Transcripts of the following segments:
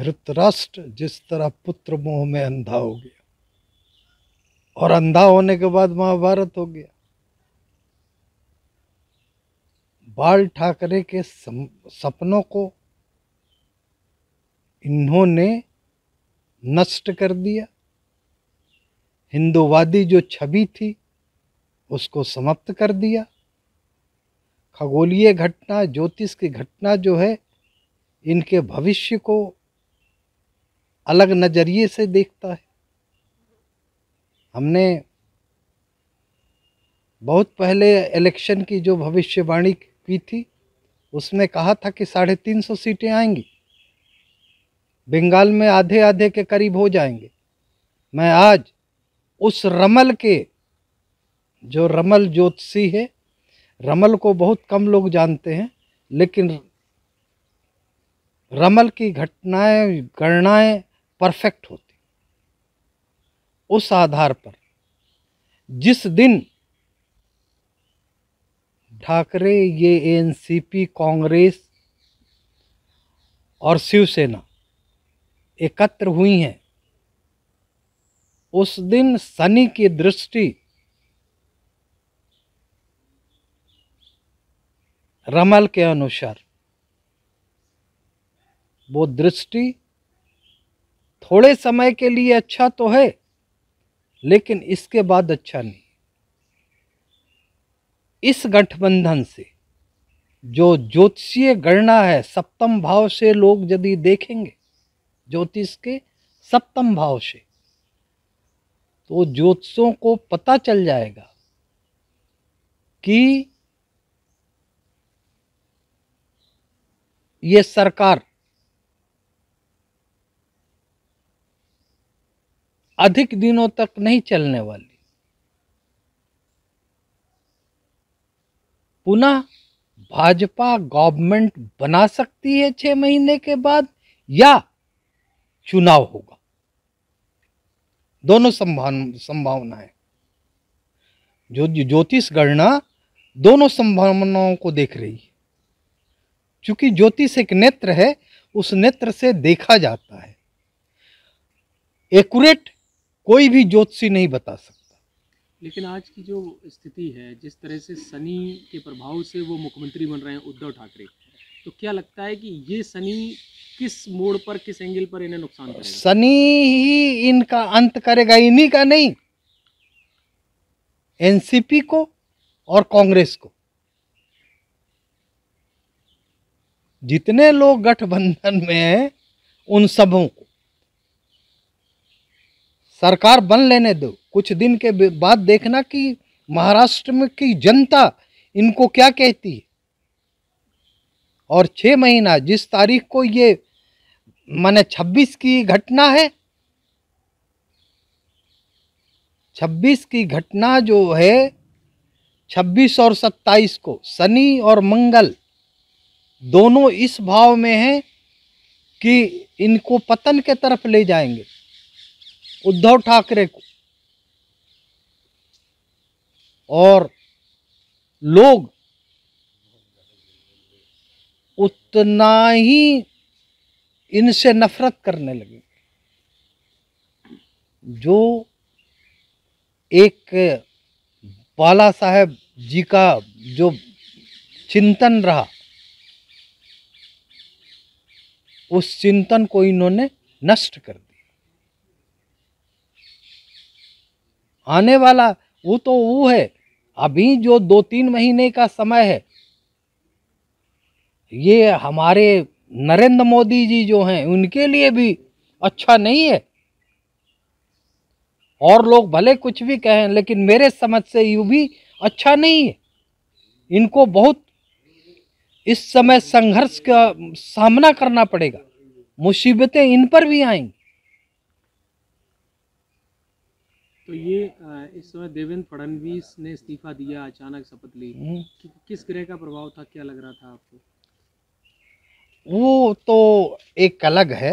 धृतराष्ट्र जिस तरह पुत्र मोह में अंधा हो गया और अंधा होने के बाद महाभारत हो गया बाल ठाकरे के सपनों को इन्होंने नष्ट कर दिया हिंदुवादी जो छवि थी उसको समाप्त कर दिया खगोलीय घटना ज्योतिष की घटना जो है इनके भविष्य को अलग नज़रिए से देखता है हमने बहुत पहले इलेक्शन की जो भविष्यवाणी की थी उसमें कहा था कि साढ़े तीन सौ सीटें आएंगी बंगाल में आधे आधे के करीब हो जाएंगे मैं आज उस रमल के जो रमल ज्योतिषी है रमल को बहुत कम लोग जानते हैं लेकिन रमल की घटनाएं गणनाएं परफेक्ट होती उस आधार पर जिस दिन ठाकरे ये एनसीपी कांग्रेस और शिवसेना एकत्र हुई हैं उस दिन शनि की दृष्टि रमल के अनुसार वो दृष्टि थोड़े समय के लिए अच्छा तो है लेकिन इसके बाद अच्छा नहीं इस गठबंधन से जो ज्योतिषीय गणना है सप्तम भाव से लोग यदि देखेंगे ज्योतिष के सप्तम भाव से तो ज्योतिषों को पता चल जाएगा कि ये सरकार अधिक दिनों तक नहीं चलने वाली पुनः भाजपा गवर्नमेंट बना सकती है छह महीने के बाद या चुनाव होगा दोनों संभावनाएं जो ज्योतिष गणना दोनों संभावनाओं को देख रही है क्योंकि ज्योतिष एक नेत्र है उस नेत्र से देखा जाता है एकट कोई भी ज्योतिषी नहीं बता सकता लेकिन आज की जो स्थिति है जिस तरह से सनी के प्रभाव से वो मुख्यमंत्री बन रहे हैं उद्धव ठाकरे तो क्या लगता है कि ये सनी किस मोड़ पर किस एंगल पर इन्हें नुकसान करेगा सनी ही इनका अंत करेगा इन्हीं का नहीं एनसीपी को और कांग्रेस को जितने लोग गठबंधन में हैं उन सबों को सरकार बन लेने दो कुछ दिन के बाद देखना कि महाराष्ट्र में की जनता इनको क्या कहती है और छः महीना जिस तारीख को ये माने छब्बीस की घटना है छब्बीस की घटना जो है छब्बीस और सत्ताईस को शनि और मंगल दोनों इस भाव में हैं कि इनको पतन के तरफ ले जाएंगे उद्धव ठाकरे को और लोग उतना ही इनसे नफरत करने लगे जो एक बाला साहेब जी का जो चिंतन रहा उस चिंतन को इन्होंने नष्ट कर दिया आने वाला वो तो वो है अभी जो दो तीन महीने का समय है ये हमारे नरेंद्र मोदी जी जो हैं उनके लिए भी अच्छा नहीं है और लोग भले कुछ भी कहें लेकिन मेरे समझ से यू भी अच्छा नहीं है इनको बहुत इस समय संघर्ष का सामना करना पड़ेगा मुसीबतें इन पर भी आएंगी तो ये इस समय देवेंद्र फडणवीस ने इस्तीफा दिया अचानक शपथ ली हम्म। कि, किस ग्रह का प्रभाव था क्या लग रहा था आपको वो तो एक अलग है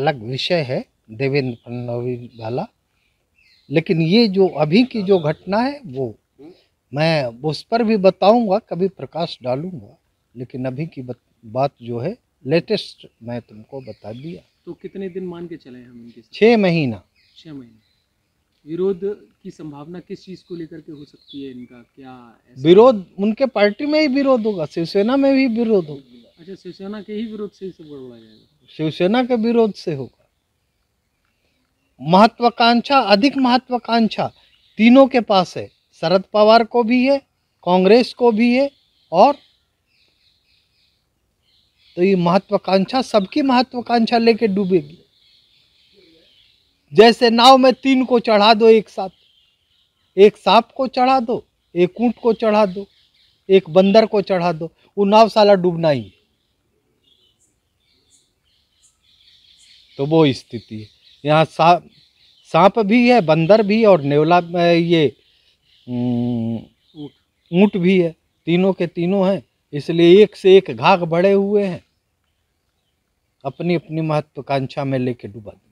अलग विषय है देवेंद्र फडणवीस वाला लेकिन ये जो अभी की जो घटना है वो मैं उस पर भी बताऊंगा कभी प्रकाश डालूंगा लेकिन अभी की बत, बात जो है लेटेस्ट मैं तुमको बता दिया तो कितने दिन मान के चले हम इनके छः महीना छः महीना विरोध की संभावना किस चीज को लेकर के हो सकती है इनका क्या विरोध उनके पार्टी में ही विरोध होगा शिवसेना में भी विरोध होगा अच्छा शिवसेना के ही विरोध से ही जाएगा शिवसेना के विरोध से होगा महत्वाकांक्षा अधिक महत्वाकांक्षा तीनों के पास है शरद पवार को भी है कांग्रेस को भी है और तो ये महत्वाकांक्षा सबकी महत्वाकांक्षा लेके डूबेगी जैसे नाव में तीन को चढ़ा दो एक साथ एक सांप को चढ़ा दो एक ऊँट को चढ़ा दो एक बंदर को चढ़ा दो वो नाव साला डूबना ही तो वो स्थिति है यहाँ सांप भी है बंदर भी है और नेवला ये ऊँट भी है तीनों के तीनों हैं इसलिए एक से एक घाघ बड़े हुए हैं अपनी अपनी महत्वाकांक्षा में लेके डूबा